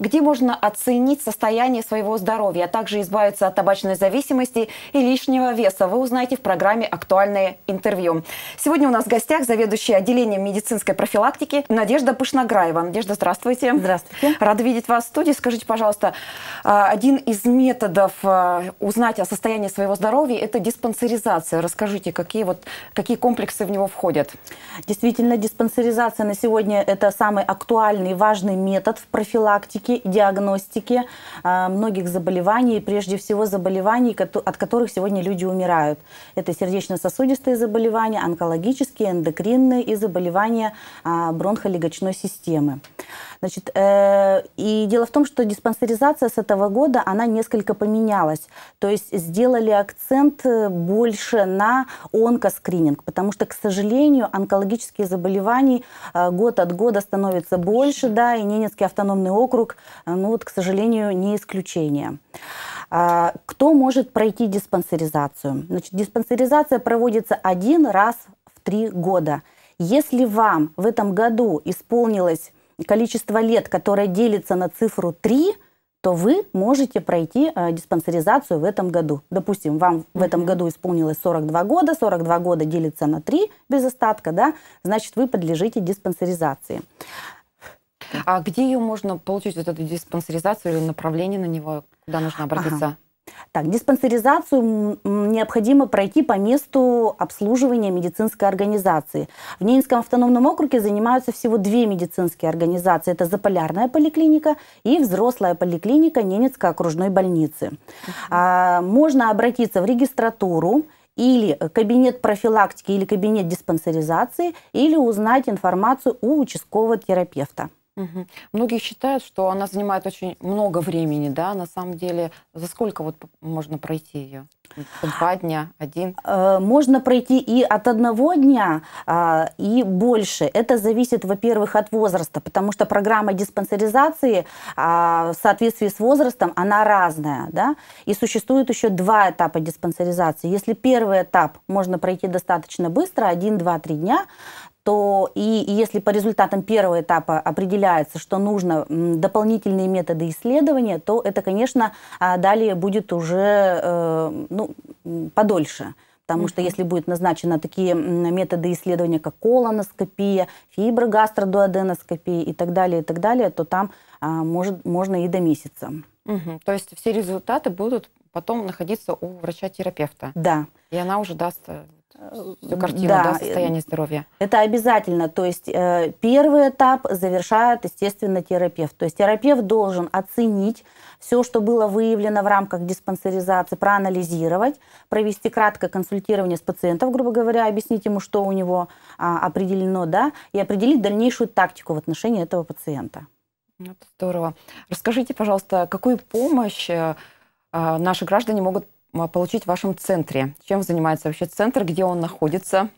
где можно оценить состояние своего здоровья, а также избавиться от табачной зависимости и лишнего веса, вы узнаете в программе «Актуальное интервью». Сегодня у нас в гостях заведующий отделением медицинской профилактики Надежда Пышнограева. Надежда, здравствуйте. Здравствуйте. Рада видеть вас в студии. Скажите, пожалуйста, а, один из методов а, узнать о состоянии своего здоровья – это диспансеризация. Расскажите, какие, вот, какие комплексы в него входят? Действительно, диспансеризация на сегодня – это самый актуальный, важный метод в профилактике диагностики, диагностики э, многих заболеваний, прежде всего заболеваний, от которых сегодня люди умирают. Это сердечно-сосудистые заболевания, онкологические, эндокринные и заболевания э, бронхолегочной системы. Значит, э, и дело в том, что диспансеризация с этого года, она несколько поменялась. То есть сделали акцент э, больше на онкоскрининг, потому что, к сожалению, онкологические заболевания год от года становятся больше, да, и Ненецкий автономный округ Э, ну вот, к сожалению, не исключение. А, кто может пройти диспансеризацию? Значит, диспансеризация проводится один раз в три года. Если вам в этом году исполнилось количество лет, которое делится на цифру 3, то вы можете пройти э, диспансеризацию в этом году. Допустим, вам в этом году исполнилось 42 года, 42 года делится на 3 без остатка, да, значит, вы подлежите диспансеризации. А где ее можно получить, вот эту диспансеризацию или направление на него, куда нужно обратиться? Ага. Так, диспансеризацию необходимо пройти по месту обслуживания медицинской организации. В Ненецком автономном округе занимаются всего две медицинские организации. Это Заполярная поликлиника и взрослая поликлиника Ненецкой окружной больницы. А, можно обратиться в регистратуру или кабинет профилактики, или кабинет диспансеризации, или узнать информацию у участкового терапевта. Угу. Многие считают, что она занимает очень много времени, да, на самом деле. За сколько вот можно пройти ее? Два дня, один? Э, можно пройти и от одного дня, а, и больше. Это зависит, во-первых, от возраста, потому что программа диспансеризации а, в соответствии с возрастом, она разная, да, и существует еще два этапа диспансеризации. Если первый этап можно пройти достаточно быстро, один, два, три дня, то и, если по результатам первого этапа определяется, что нужно дополнительные методы исследования, то это, конечно, а, далее будет уже э, ну, подольше. Потому что если будут назначены такие методы исследования, как колоноскопия, фиброгастродуоденоскопия и так далее, и так далее, то там а, может, можно и до месяца. Угу. То есть все результаты будут потом находиться у врача-терапевта. Да. И она уже даст э, всю картину да, да, э, состояния здоровья. Это обязательно. То есть э, первый этап завершает, естественно, терапевт. То есть терапевт должен оценить все, что было выявлено в рамках диспансеризации, проанализировать, провести краткое консультирование с пациентом, грубо говоря, объяснить ему, что у него а, определено, да, и определить дальнейшую тактику в отношении этого пациента. Это здорово. Расскажите, пожалуйста, какую помощь э, наши граждане могут а, получить в вашем центре. Чем занимается вообще центр, где он находится?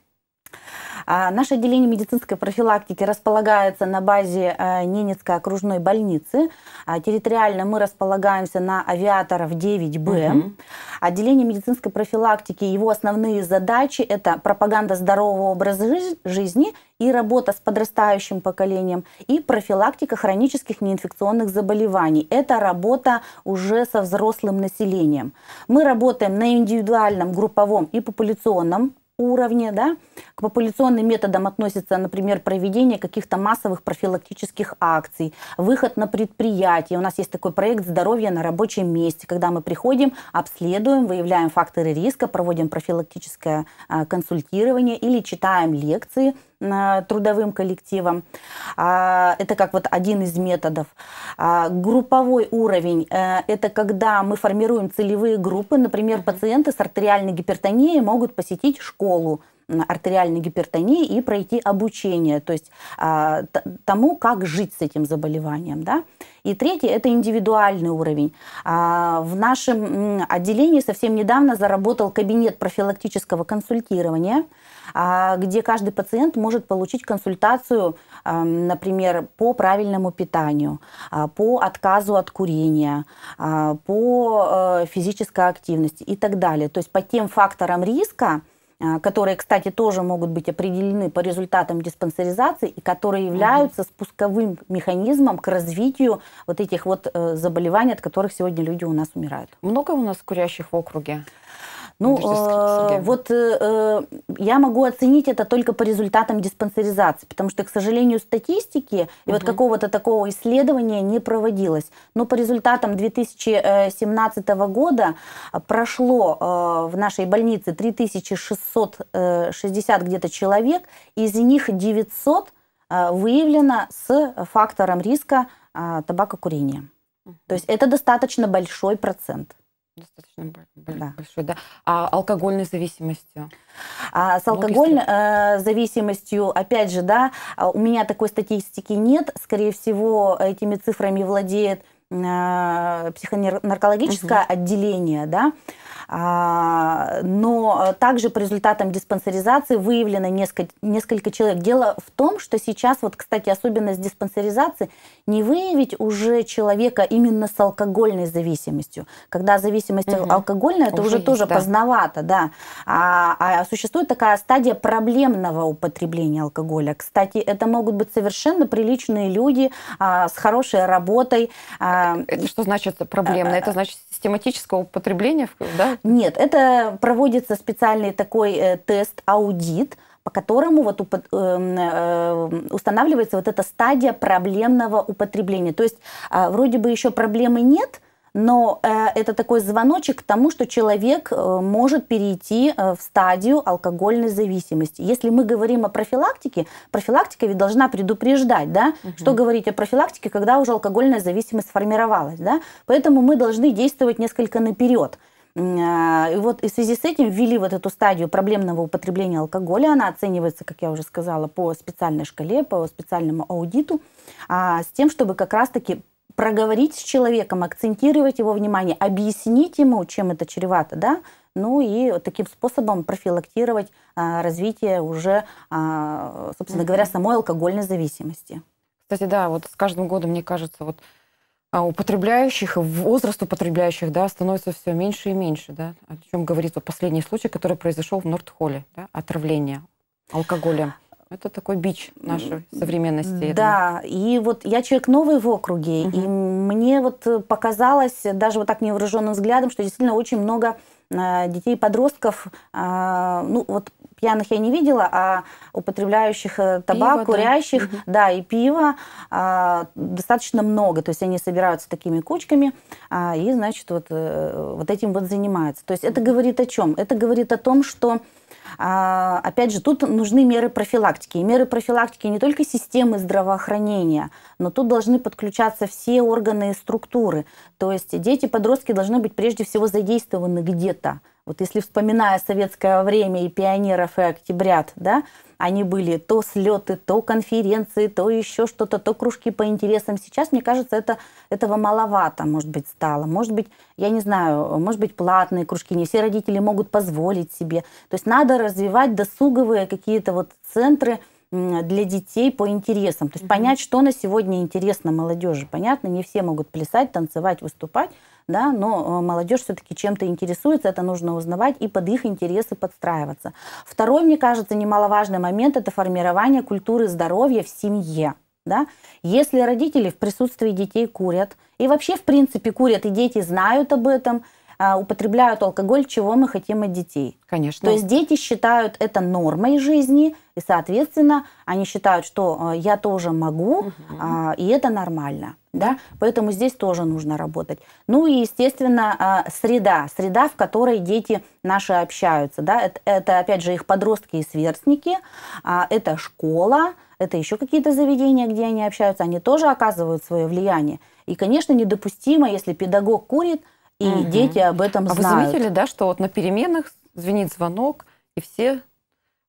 А наше отделение медицинской профилактики располагается на базе э, Ненецкой окружной больницы. А территориально мы располагаемся на авиаторов 9Б. Угу. Отделение медицинской профилактики, его основные задачи – это пропаганда здорового образа жизни и работа с подрастающим поколением, и профилактика хронических неинфекционных заболеваний. Это работа уже со взрослым населением. Мы работаем на индивидуальном, групповом и популяционном уровне, да, к популяционным методам относится, например, проведение каких-то массовых профилактических акций, выход на предприятие. У нас есть такой проект «Здоровье на рабочем месте», когда мы приходим, обследуем, выявляем факторы риска, проводим профилактическое а, консультирование или читаем лекции – трудовым коллективом. А, это как вот один из методов. А, групповой уровень э, – это когда мы формируем целевые группы. Например, пациенты с артериальной гипертонией могут посетить школу, артериальной гипертонии и пройти обучение, то есть а, тому, как жить с этим заболеванием. Да? И третье – это индивидуальный уровень. А, в нашем отделении совсем недавно заработал кабинет профилактического консультирования, а, где каждый пациент может получить консультацию, а, например, по правильному питанию, а, по отказу от курения, а, по а, физической активности и так далее. То есть по тем факторам риска, Э, которые, кстати, тоже могут быть определены по результатам диспансеризации и которые являются спусковым механизмом к развитию вот этих вот э, заболеваний, от которых сегодня люди у нас умирают. Много у нас курящих в округе? Ну, э, вот э, э, я могу оценить это только по результатам диспансеризации, потому что, к сожалению, статистики угу. и вот какого-то такого исследования не проводилось. Но по результатам 2017 э, года прошло э, в нашей больнице 3660 э, где-то человек, из них 900 э, выявлено с фактором риска э, табакокурения. Угу. То есть это достаточно большой процент. Достаточно да. большой, да. А алкогольной зависимостью? А, с ну, алкогольной э, зависимостью, опять же, да, а, у меня такой статистики нет. Скорее всего, этими цифрами владеет Э, психонаркологическое отделение, да, а, но также по результатам диспансеризации выявлено несколько, несколько человек. Дело в том, что сейчас, вот, кстати, особенность диспансеризации, не выявить уже человека именно с алкогольной зависимостью. Когда зависимость угу. алкогольная, это уже, уже есть, тоже да. поздновато, да. А, а существует такая стадия проблемного употребления алкоголя. Кстати, это могут быть совершенно приличные люди а, с хорошей работой, а, Э, что значит проблемное? Э, э, это значит систематическое употребление, да? Нет, это проводится специальный такой тест, аудит, по которому вот эм, устанавливается вот эта стадия проблемного употребления. То есть а, вроде бы еще проблемы нет, но э, это такой звоночек к тому, что человек э, может перейти э, в стадию алкогольной зависимости. Если мы говорим о профилактике, профилактика ведь должна предупреждать, да, угу. что говорить о профилактике, когда уже алкогольная зависимость сформировалась, да. Поэтому мы должны действовать несколько наперед. Э, и вот и в связи с этим ввели вот эту стадию проблемного употребления алкоголя. Она оценивается, как я уже сказала, по специальной шкале, по специальному аудиту, а, с тем, чтобы как раз-таки проговорить с человеком, акцентировать его внимание, объяснить ему, чем это чревато, да, ну и таким способом профилактировать а, развитие уже, а, собственно говоря, самой алкогольной зависимости. Кстати, да, вот с каждым годом, мне кажется, вот а, употребляющих, возраст употребляющих, да, становится все меньше и меньше, да, о чем говорит вот последний случай, который произошел в Нордхолле, да, отравление алкоголем. Это такой бич нашей современности. Да, и вот я человек новый в округе, угу. и мне вот э, показалось, даже вот так невооруженным взглядом, что действительно очень много э, детей и подростков, э, ну вот пьяных я не видела, а употребляющих табак, пиво, курящих, да, да и пиво достаточно много. То есть они собираются такими кучками и, значит, вот, вот этим вот занимаются. То есть это говорит о чем? Это говорит о том, что а, опять же, тут нужны меры профилактики. И меры профилактики не только системы здравоохранения, но тут должны подключаться все органы и структуры. То есть дети, подростки должны быть прежде всего задействованы где-то. Вот если вспоминая советское время и пионеров, и октябрят, да, они были то слеты, то конференции, то еще что-то, то кружки по интересам. Сейчас, мне кажется, это, этого маловато, может быть, стало. Может быть, я не знаю, может быть, платные кружки, не все родители могут позволить себе. То есть надо развивать досуговые какие-то вот центры – для детей по интересам. То есть mm-hmm. понять, что на сегодня интересно молодежи. Понятно, не все могут плясать, танцевать, выступать, да, но э, молодежь все-таки чем-то интересуется, это нужно узнавать и под их интересы подстраиваться. Второй, мне кажется, немаловажный момент – это формирование культуры здоровья в семье. Да? Если родители в присутствии детей курят, и вообще, в принципе, курят, и дети знают об этом – а, употребляют алкоголь, чего мы хотим от детей. Конечно. То есть дети считают это нормой жизни, и, соответственно, они считают, что э, я тоже могу, угу. и это нормально. Да? Поэтому здесь тоже нужно работать. Ну и, естественно, а, среда, среда, в которой дети наши общаются. Да? Это, это, опять же, их подростки и сверстники, это школа, это еще какие-то заведения, где они общаются, они тоже оказывают свое влияние. И, конечно, недопустимо, если педагог курит, и угу. дети об этом а знают. А вы заметили, да, что вот на переменах звенит звонок, и все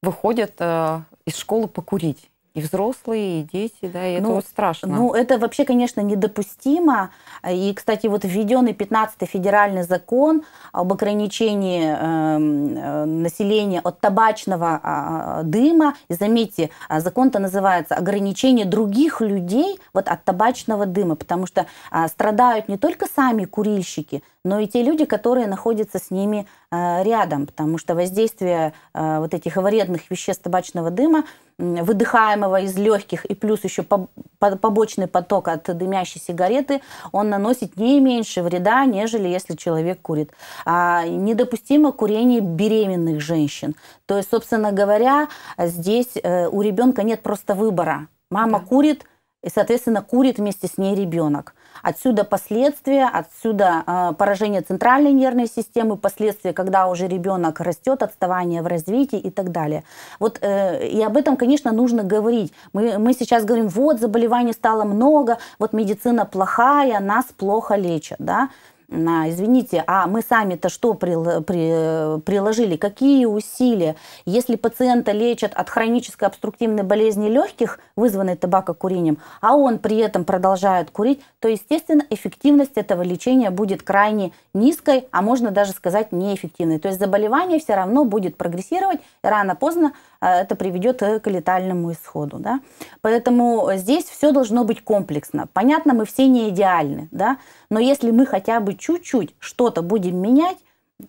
выходят э, из школы покурить и взрослые, и дети, да, и ну, это вот страшно. Ну, это вообще, конечно, недопустимо. И, кстати, вот введенный 15-й федеральный закон об ограничении эм, э, населения от табачного э, дыма, и заметьте, а, закон-то называется «Ограничение других людей вот от табачного дыма», потому что э, страдают не только сами курильщики, но и те люди, которые находятся с ними Э, рядом, потому что воздействие э, вот этих вредных веществ табачного дыма, выдыхаемого из легких, и плюс еще побочный поток от дымящей сигареты, он наносит не меньше вреда, нежели если человек курит. А недопустимо курение беременных женщин. То есть, собственно говоря, здесь э, у ребенка нет просто выбора. Мама да. курит – и, соответственно, курит вместе с ней ребенок. Отсюда последствия, отсюда э, поражение центральной нервной системы, последствия, когда уже ребенок растет, отставание в развитии и так далее. Вот э, и об этом, конечно, нужно говорить. Мы, мы сейчас говорим, вот заболеваний стало много, вот медицина плохая, нас плохо лечат. Да? на, извините, а мы сами-то что приложили, какие усилия? Если пациента лечат от хронической обструктивной болезни легких, вызванной табакокурением, а он при этом продолжает курить, то, естественно, эффективность этого лечения будет крайне низкой, а можно даже сказать неэффективной. То есть заболевание все равно будет прогрессировать, и рано-поздно а, это приведет э, к летальному исходу. Да? Поэтому здесь все должно быть комплексно. Понятно, мы все не идеальны, да? но если мы хотя бы чуть-чуть что-то будем менять,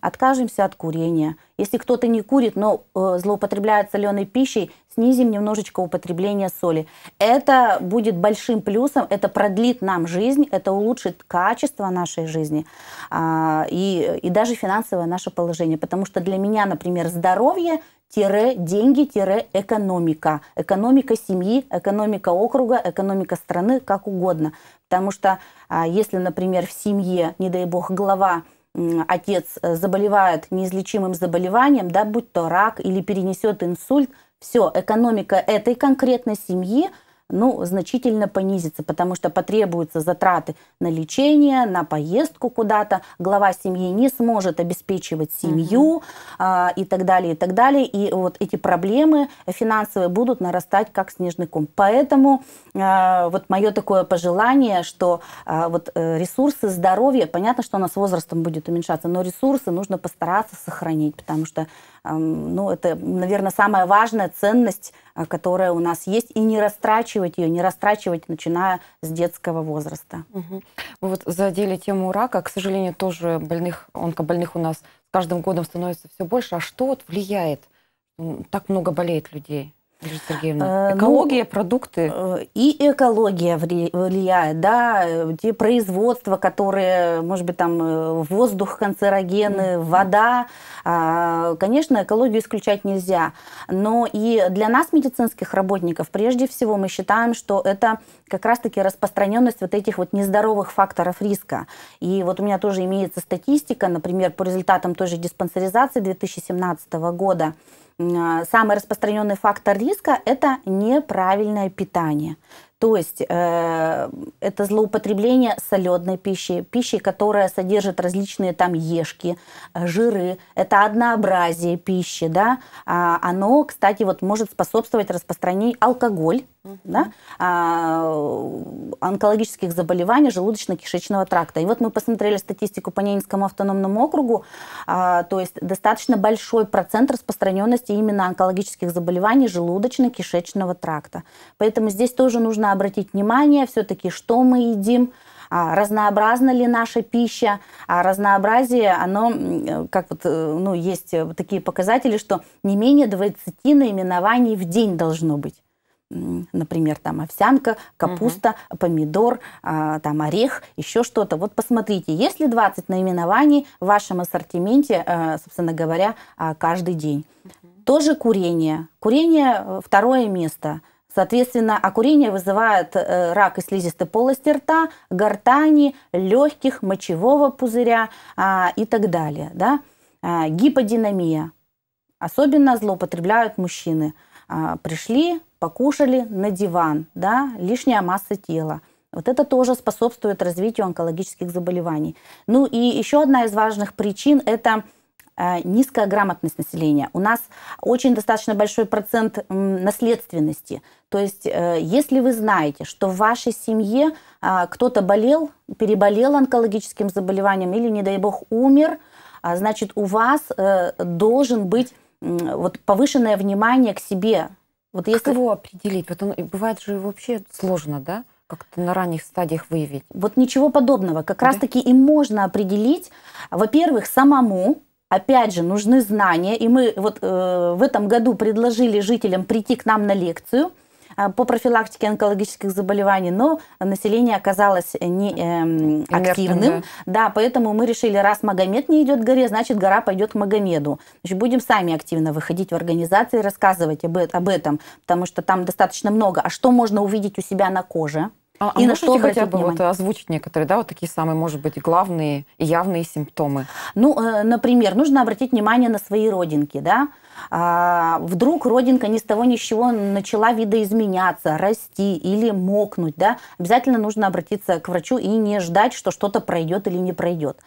откажемся от курения. Если кто-то не курит, но э, злоупотребляет соленой пищей, снизим немножечко употребление соли. Это будет большим плюсом, это продлит нам жизнь, это улучшит качество нашей жизни а, и, и даже финансовое наше положение. Потому что для меня, например, здоровье деньги-экономика. Экономика семьи, экономика округа, экономика страны, как угодно. Потому что а, если, например, в семье, не дай бог, глава отец э, заболевает неизлечимым заболеванием, да, будь то рак или перенесет инсульт, все, экономика этой конкретной семьи – ну, значительно понизится, потому что потребуются затраты на лечение, на поездку куда-то, глава семьи не сможет обеспечивать семью угу. а, и так далее, и так далее. И вот эти проблемы финансовые будут нарастать как снежный ком. Поэтому а, вот мое такое пожелание, что а, вот э, ресурсы здоровья, понятно, что оно с возрастом будет уменьшаться, но ресурсы нужно постараться сохранить, потому что ну, это, наверное, самая важная ценность, а, которая у нас есть, и не растрачивать наращивать ее, не растрачивать, начиная с детского возраста. Угу. Вы вот задели тему рака. К сожалению, тоже больных, онкобольных у нас с каждым годом становится все больше. А что вот влияет? Так много болеет людей. Сергеевна, а, ну, экология, ну, продукты. Э, и экология влияет, да, те производства, которые, может быть, там э, воздух, канцерогены, mm -hmm. вода. А, конечно, экологию исключать нельзя. Но и для нас, медицинских работников, прежде всего мы считаем, что это как раз-таки распространенность вот этих вот нездоровых факторов риска. И вот у меня тоже имеется статистика, например, по результатам той же диспансеризации 2017 года. А, самый распространенный фактор риска – это неправильное питание. То есть э, это злоупотребление солидной пищей, пищей, которая содержит различные там ешки, э, жиры. Это однообразие пищи, да. А оно, кстати, вот может способствовать распространению алкоголь угу. да, а, э, онкологических заболеваний желудочно-кишечного тракта. И вот мы посмотрели статистику по Ненецкому автономному округу, а, то есть достаточно большой процент распространенности именно онкологических заболеваний желудочно-кишечного тракта. Поэтому здесь тоже нужно обратить внимание все-таки, что мы едим, а, разнообразна ли наша пища, а разнообразие, оно, э, как вот, э, ну, есть такие показатели, что не менее 20 наименований в день должно быть например, там овсянка, капуста, угу. помидор, а, там орех, еще что-то. Вот посмотрите, есть ли 20 наименований в вашем ассортименте, э, собственно говоря, а, каждый день. Угу. Тоже курение. Курение э, второе место. Соответственно, окурение а вызывает э, рак и слизистой полости рта, гортани, легких, мочевого пузыря и так далее. Да? гиподинамия. Особенно злоупотребляют мужчины. пришли, покушали на диван, да, лишняя масса тела. Вот это тоже способствует развитию онкологических заболеваний. Ну и еще одна из важных причин – это э, низкая грамотность населения. У нас очень достаточно большой процент наследственности. То есть, э, если вы знаете, что в вашей семье э, кто-то болел, переболел онкологическим заболеванием или, не дай бог, умер, а, значит, у вас должен быть вот повышенное внимание к себе, вот если... Как его определить? Вот он, бывает же вообще сложно, да? как-то на ранних стадиях выявить? Вот ничего подобного. Как да. раз-таки и можно определить, во-первых, самому. Опять же, нужны знания. И мы вот э, в этом году предложили жителям прийти к нам на лекцию – а, по профилактике онкологических заболеваний, но население оказалось не эм, активным. да. поэтому мы решили, раз Магомед не идет к горе, значит, гора пойдет к Магомеду. Значит, будем сами активно выходить в организации и рассказывать э, об этом, потому что там достаточно много. А что можно увидеть у себя на коже? А, а, и а на что хотя бы внимание? вот озвучить некоторые, да, вот такие самые, может быть, главные и явные симптомы? Ну, э, например, нужно обратить внимание на свои родинки, да. А, вдруг родинка ни с того ни с чего начала видоизменяться, расти или мокнуть, да, обязательно нужно обратиться к врачу и не ждать, что что-то пройдет или не пройдет.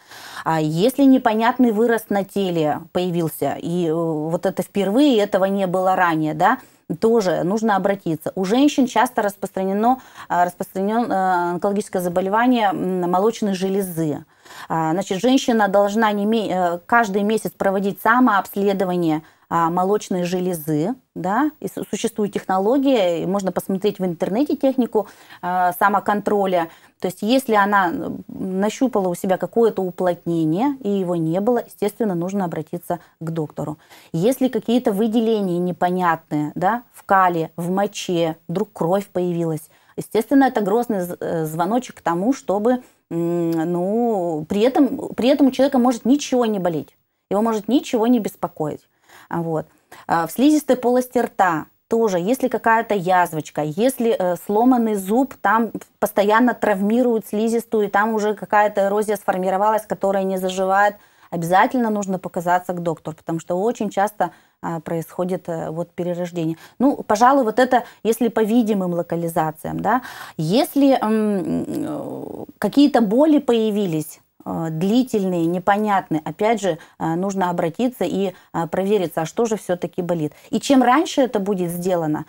А если непонятный вырос на теле появился, и э, вот это впервые, этого не было ранее, да, тоже нужно обратиться. У женщин часто распространено, а, распространено э, онкологическое заболевание молочной железы. А, значит, женщина должна не, э, каждый месяц проводить самообследование – а, молочной железы. Да? И существует технология, и можно посмотреть в интернете технику а, самоконтроля. То есть если она нащупала у себя какое-то уплотнение, и его не было, естественно, нужно обратиться к доктору. Если какие-то выделения непонятные да, в кале, в моче, вдруг кровь появилась, естественно, это грозный э, звоночек к тому, чтобы ну, при этом, при этом у человека может ничего не болеть, его может ничего не беспокоить. Вот. А, в слизистой полости рта тоже, если какая-то язвочка, если э, сломанный зуб, там постоянно травмируют слизистую, и там уже какая-то эрозия сформировалась, которая не заживает, обязательно нужно показаться к доктору, потому что очень часто а, происходит э, вот перерождение. Ну, пожалуй, вот это, если по видимым локализациям, да, если э, э, какие-то боли появились, Э, длительные, непонятные. Опять же, э, нужно обратиться и э, провериться, а что же все-таки болит. И чем раньше это будет сделано,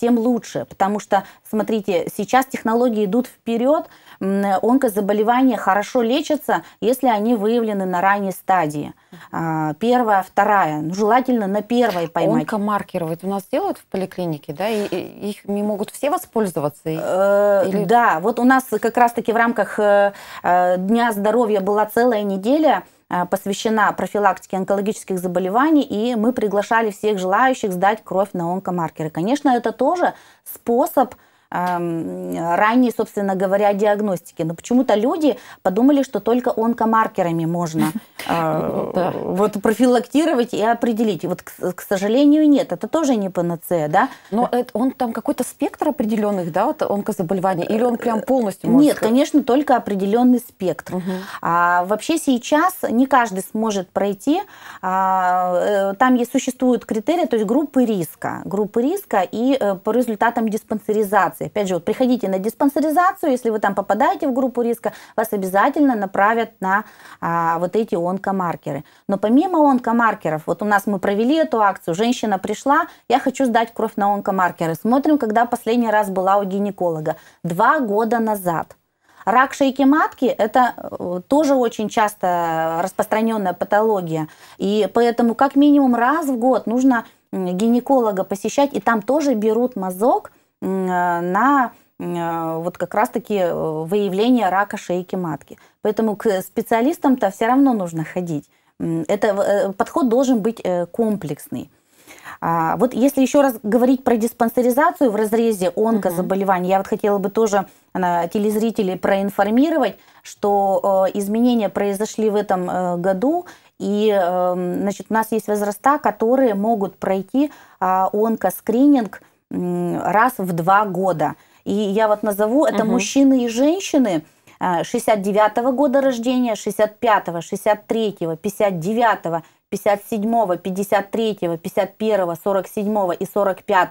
тем лучше. Потому что, смотрите, сейчас технологии идут вперед, онкозаболевания хорошо лечатся, если они выявлены на ранней стадии. А, первая, вторая. Ну, желательно на первой поймать. Онкомаркеры ведь у нас делают в поликлинике, да? И, и их не могут все воспользоваться? Э, или... Да, вот у нас как раз-таки в рамках э, э, Дня здоровья была целая неделя, посвящена профилактике онкологических заболеваний, и мы приглашали всех желающих сдать кровь на онкомаркеры. Конечно, это тоже способ ранней, собственно говоря, диагностики. Но почему-то люди подумали, что только онкомаркерами можно ну а, вот профилактировать и определить. Вот, к сожалению, нет. Это тоже не панацея, да? Но он там какой-то спектр определенных, да, вот онкозаболеваний? Или он прям полностью Нет, конечно, только определенный спектр. А вообще сейчас не каждый сможет пройти. А, э, там существуют критерии, то есть группы риска. Группы риска и э, по результатам диспансеризации диспансеризации. Опять же, вот приходите на диспансеризацию, если вы там попадаете в группу риска, вас обязательно направят на а, вот эти онкомаркеры. Но помимо онкомаркеров, вот у нас мы провели эту акцию, женщина пришла, я хочу сдать кровь на онкомаркеры. Смотрим, когда последний раз была у гинеколога. Два года назад. Рак шейки матки – это э, тоже очень часто распространенная патология. И поэтому как минимум раз в год нужно гинеколога посещать, и там тоже берут мазок – Э, на э, вот как раз-таки э, выявление рака шейки матки. Поэтому к специалистам-то все равно нужно ходить. Это, подход должен быть комплексный. А, вот если еще раз говорить про диспансеризацию в разрезе онкозаболеваний, угу. я вот хотела бы тоже телезрителей проинформировать, что изменения произошли в этом году, и значит, у нас есть возраста, которые могут пройти э, онкоскрининг раз в два года. И я вот назову, это угу. мужчины и женщины 69 а, -го года рождения, 65, -го, 63, -го, 59, -го, 57, 53, 51, 47 и 45,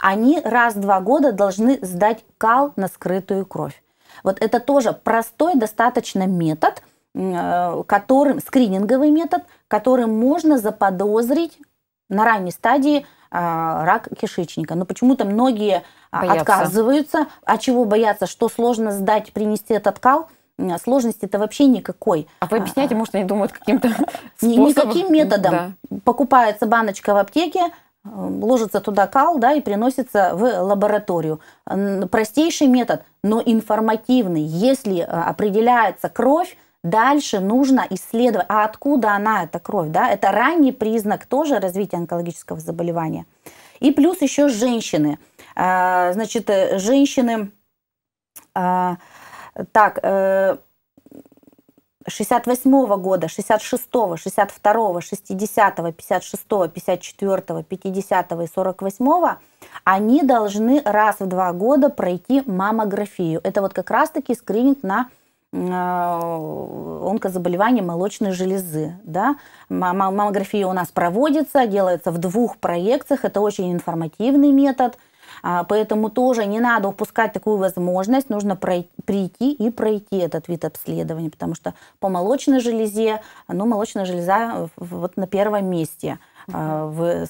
они раз в два года должны сдать кал на скрытую кровь. Вот это тоже простой достаточно метод, э, который скрининговый метод, которым можно заподозрить на ранней стадии а, рак кишечника. Но почему-то многие а, боятся. отказываются. А чего бояться? Что сложно сдать, принести этот кал? Сложности-то вообще никакой. А вы а, объясняете, может, они думают каким-то способом? Никаким методом. Да. Покупается баночка в аптеке, э, ложится туда кал, да, и приносится в лабораторию. Простейший метод, но информативный. Если э, определяется кровь, Дальше нужно исследовать, а откуда она, эта кровь, да? Это ранний признак тоже развития онкологического заболевания. И плюс еще женщины. А, значит, э, женщины, а, так, 68 э, -го года, 66, -го, 62, -го, 60, 56, 54, 50 и 48, они должны раз в два года пройти маммографию. Это вот как раз-таки скрининг на а, онкозаболевания молочной железы. Да? А, маммография у нас проводится, делается в двух проекциях. Это очень информативный метод. А, поэтому тоже не надо упускать такую возможность, нужно прийти и пройти этот вид обследования, потому что по молочной железе, ну, молочная железа вот на первом месте в,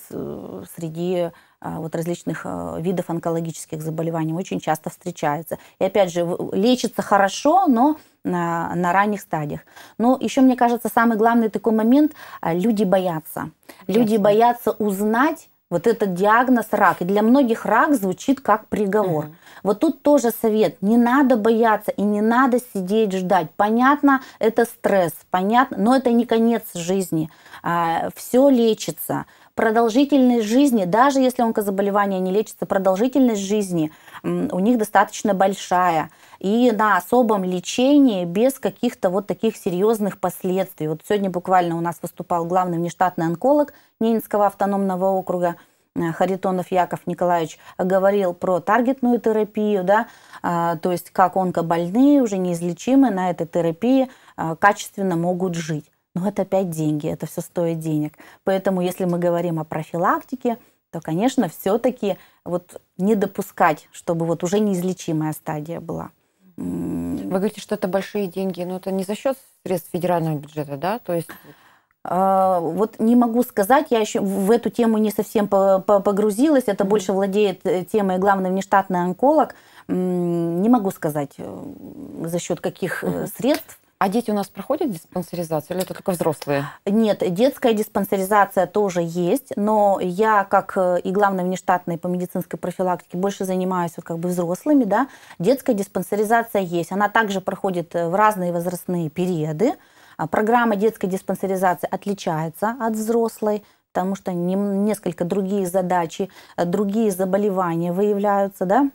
среди вот различных видов онкологических заболеваний очень часто встречается. И опять же, лечится хорошо, но на, на ранних стадиях. Но еще, мне кажется, самый главный такой момент, а, люди боятся. Люди Ясно. боятся узнать вот этот диагноз рак. И для многих рак звучит как приговор. Угу. Вот тут тоже совет. Не надо бояться и не надо сидеть ждать. Понятно, это стресс, понятно, но это не конец жизни. А, все лечится. Продолжительность жизни, даже если онкозаболевание не лечится, продолжительность жизни у них достаточно большая и на особом лечении без каких-то вот таких серьезных последствий. Вот сегодня буквально у нас выступал главный внештатный онколог Ненецкого автономного округа, э, Харитонов Яков Николаевич говорил про таргетную терапию, да, а, то есть как онкобольные, уже неизлечимые на этой терапии а, качественно могут жить. Но это опять деньги, это все стоит денег. Поэтому если мы говорим о профилактике, то, конечно, все-таки вот не допускать, чтобы вот уже неизлечимая стадия была. Вы говорите, что это большие деньги, но это не за счет средств федерального бюджета, да? То есть вот а, не могу сказать, я еще в эту тему не совсем погрузилась, это mm-hmm. больше владеет э, темой главный внештатный онколог. Не могу сказать, э, за счет каких mm-hmm. средств. А дети у нас проходят диспансеризацию или это только взрослые? Нет, детская диспансеризация тоже есть, но я, как э, и главный внештатный по медицинской профилактике, больше занимаюсь вот как бы взрослыми, да. Детская диспансеризация есть, она также проходит э, в разные возрастные периоды. А программа детской диспансеризации отличается от взрослой, потому что несколько другие задачи, э, другие заболевания выявляются, да.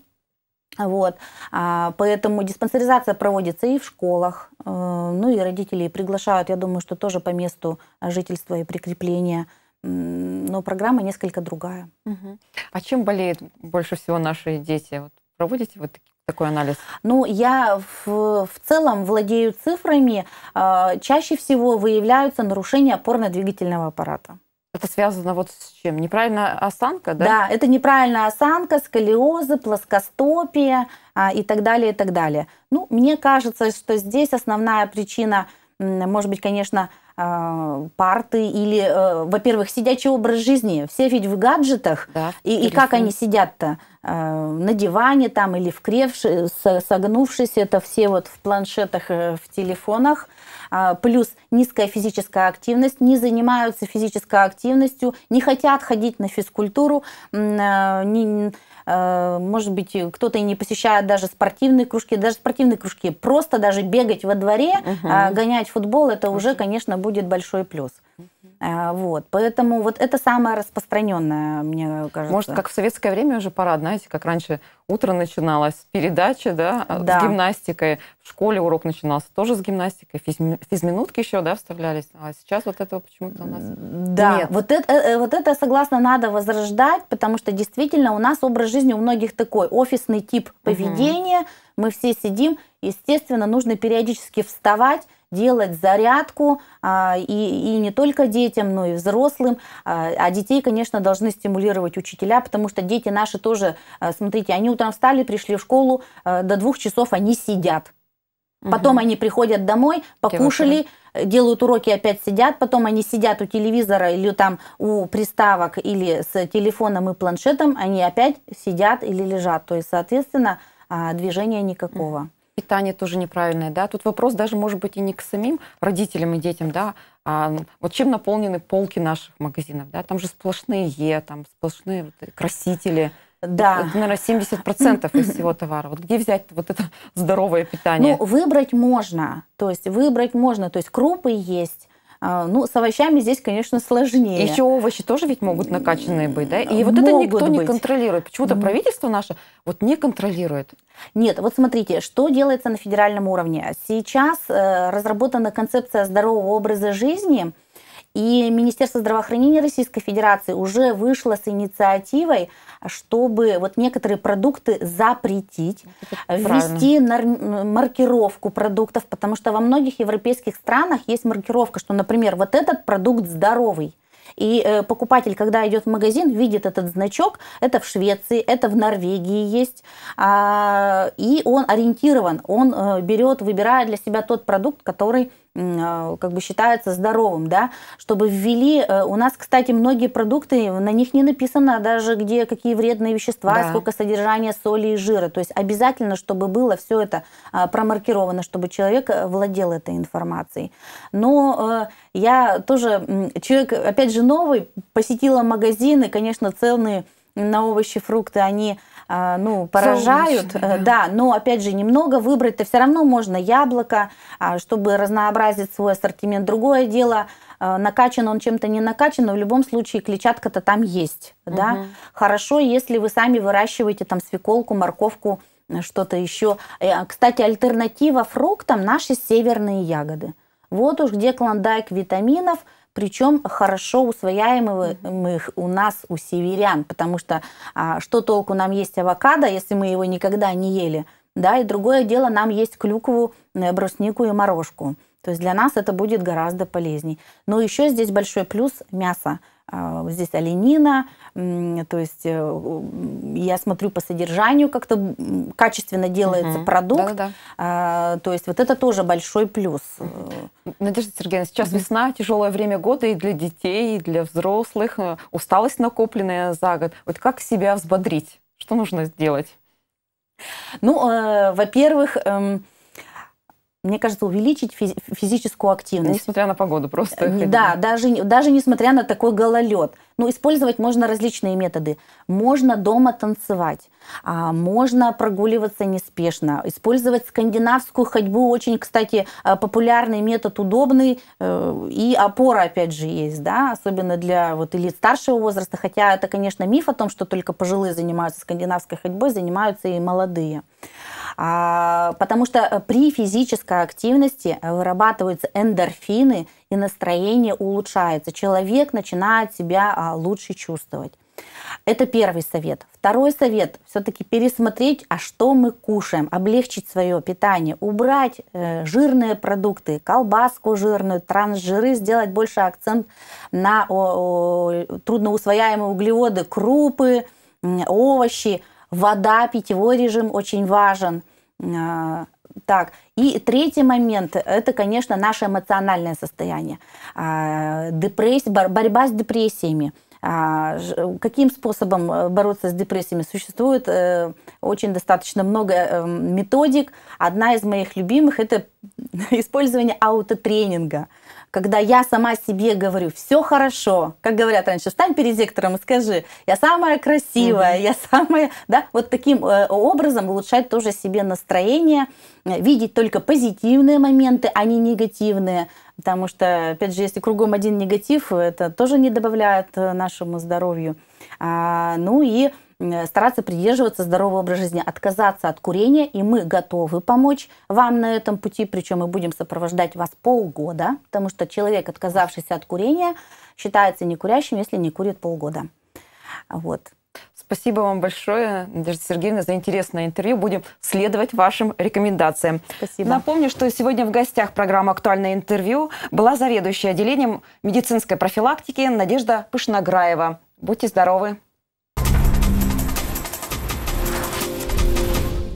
Вот. А, поэтому диспансеризация проводится и в школах, э, ну и родителей приглашают, я думаю, что тоже по месту жительства и прикрепления. Но программа несколько другая. Угу. А чем болеют больше всего наши дети? Вот проводите вот такие такой анализ? Ну, я в, в целом владею цифрами. А, чаще всего выявляются нарушения опорно-двигательного аппарата. Это связано вот с чем? Неправильная осанка, да? Да, это неправильная осанка, сколиозы, плоскостопие а, и так далее, и так далее. Ну, мне кажется, что здесь основная причина, может быть, конечно, а, парты или, э, во-первых, сидячий образ жизни. Все ведь в гаджетах. Да, и, и как они сидят-то? Э, на диване там или в вкревшись, согнувшись, это все вот в планшетах, э, в телефонах. А, плюс низкая физическая активность, не занимаются физической активностью, не хотят ходить на физкультуру, не, Э, может быть, кто-то и не посещает даже спортивные кружки, даже спортивные кружки, просто даже бегать во дворе, угу. гонять футбол, это уже, конечно, будет большой плюс. А, вот. Поэтому вот это самое распространенное, мне кажется. Может, как в советское время уже пора, знаете, как раньше утро начиналось, передачи, да, э, да. с гимнастикой. В школе урок начинался тоже с гимнастикой. Физ, физминутки еще, да, вставлялись. А сейчас вот этого почему-то у нас Да, нет. Вот, это, э, э, вот это, согласно, надо возрождать, потому что действительно у нас образ жизни у многих такой, офисный тип поведения. Угу. Мы все сидим, естественно, нужно периодически вставать делать зарядку а, и, и не только детям, но и взрослым. А, а детей, конечно, должны стимулировать учителя, потому что дети наши тоже, а, смотрите, они утром встали, пришли в школу, до двух часов они сидят. Потом угу. они приходят домой, покушали, Девушки. делают уроки, опять сидят. Потом они сидят у телевизора или там у приставок или с телефоном и планшетом, они опять сидят или лежат. То есть, соответственно, движения никакого питание тоже неправильное, да. Тут вопрос даже может быть и не к самим родителям и детям, да, а ну, вот чем наполнены полки наших магазинов, да. Там же сплошные Е, там сплошные вот красители. Да. Это, наверное, 70% из всего товара. Вот где взять вот это здоровое питание? Ну, выбрать можно. То есть выбрать можно. То есть крупы есть, а, ну, с овощами здесь, конечно, сложнее. Еще овощи тоже ведь могут накачанные быть, да? И вот могут это никто быть. не контролирует. Почему-то правительство наше вот не контролирует. Нет, вот смотрите, что делается на федеральном уровне. Сейчас э, разработана концепция здорового образа жизни – и Министерство здравоохранения Российской Федерации уже вышло с инициативой, чтобы вот некоторые продукты запретить, ввести маркировку продуктов, потому что во многих европейских странах есть маркировка, что, например, вот этот продукт здоровый. И э, покупатель, когда идет в магазин, видит этот значок. Это в Швеции, это в Норвегии есть. А, и он ориентирован, он э, берет, выбирает для себя тот продукт, который а, как бы считается здоровым, да, чтобы ввели, э, у нас, кстати, многие продукты, на них не написано даже, где какие вредные вещества, да. сколько содержания соли и жира, то есть обязательно, чтобы было все это а, промаркировано, чтобы человек э, владел этой информацией. Но э, я тоже, человек, опять же, новый, посетила магазины, конечно, цены на овощи, фрукты, они а, ну, поражают. Солнечные, э, да. да, но опять же, немного выбрать-то все равно можно яблоко, а, чтобы разнообразить свой ассортимент. Другое дело, э, накачан он чем-то не накачан, но в любом случае клетчатка-то там есть. Угу. Да? Хорошо, если вы сами выращиваете там свеколку, морковку, э, что-то еще. А, кстати, альтернатива фруктам наши северные ягоды. Вот уж где клондайк витаминов – причем хорошо усвояемых mm-hmm. у нас, у северян, потому что а, что толку нам есть авокадо, если мы его никогда не ели, да, и другое дело нам есть клюкву, э, бруснику и морожку. То есть для нас это будет гораздо полезней. Но еще здесь большой плюс – мясо. А, здесь оленина, то есть э, я смотрю по содержанию, как-то качественно делается угу. продукт, да -да -да. то есть вот это тоже большой плюс. Надежда Сергеевна, сейчас угу. весна, тяжелое время года и для детей, и для взрослых, э, усталость накопленная за год. Вот как себя взбодрить? Что нужно сделать? Ну, э, во-первых, э, мне кажется, увеличить физи- физическую активность. Несмотря на погоду просто. Э, да, даже, даже несмотря на такой гололед. Ну, использовать можно различные методы. Можно дома танцевать, а, можно прогуливаться неспешно, использовать скандинавскую ходьбу. Очень, кстати, э, популярный метод, удобный. Э, и опора, опять же, есть, да, особенно для вот или старшего возраста. Хотя это, конечно, миф о том, что только пожилые занимаются скандинавской ходьбой, занимаются и молодые. А, потому что э, при физической активности э, вырабатываются эндорфины, и настроение улучшается. Человек начинает себя а, лучше чувствовать. Это первый совет. Второй совет – все-таки пересмотреть, а что мы кушаем, облегчить свое питание, убрать э, жирные продукты, колбаску жирную, трансжиры, сделать больше акцент на о, о, трудноусвояемые углеводы, крупы, овощи – Вода, питьевой режим очень важен. Э, так, и третий момент – это, конечно, наше эмоциональное состояние. Э, депрессия, борьба с депрессиями. Э, каким способом бороться с депрессиями? Существует очень достаточно много методик. Одна из моих любимых – это использование аутотренинга когда я сама себе говорю, все хорошо, как говорят раньше, встань перед диктором и скажи, я самая красивая, mm я самая, да, вот таким э, образом улучшать тоже себе настроение, э, видеть только позитивные моменты, а не негативные, потому что, опять же, если кругом один негатив, это тоже не добавляет э, нашему здоровью. А, ну и Э, стараться придерживаться здорового образа жизни, отказаться от курения, и мы готовы помочь вам на этом пути, причем мы будем сопровождать вас полгода, потому что человек, отказавшийся от курения, считается некурящим, если не курит полгода. Вот. Спасибо вам большое, Надежда Сергеевна, за интересное интервью. Будем следовать вашим рекомендациям. Спасибо. Напомню, что сегодня в гостях программа «Актуальное интервью» была заведующая отделением медицинской профилактики Надежда Пышнограева. Будьте здоровы!